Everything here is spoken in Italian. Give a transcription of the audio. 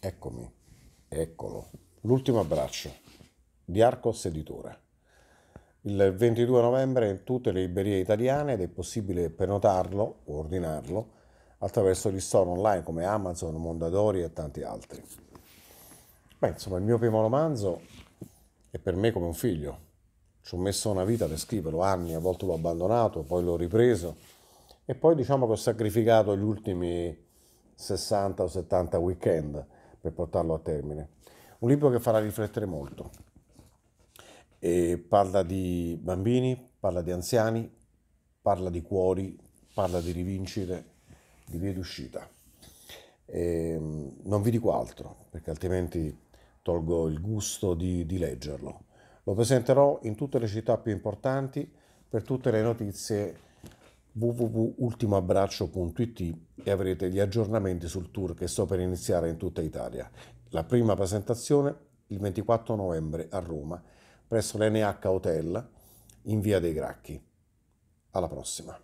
Eccomi, eccolo. L'ultimo abbraccio di Arcos Editore. Il 22 novembre in tutte le librerie italiane ed è possibile prenotarlo o ordinarlo attraverso gli store online come Amazon, Mondadori e tanti altri. Beh, insomma, il mio primo romanzo è per me come un figlio. Ci ho messo una vita per scriverlo, anni, a volte l'ho abbandonato, poi l'ho ripreso e poi diciamo che ho sacrificato gli ultimi 60 o 70 weekend per portarlo a termine. Un libro che farà riflettere molto. E parla di bambini, parla di anziani, parla di cuori, parla di rivincite, di via d'uscita. E ehm, non vi dico altro, perché altrimenti tolgo il gusto di, di leggerlo. Lo presenterò in tutte le città più importanti per tutte le notizie www.ultimoabbraccio.it e avrete gli aggiornamenti sul tour che sto per iniziare in tutta Italia. La prima presentazione il 24 novembre a Roma presso l'NH Hotel in via dei Gracchi. Alla prossima!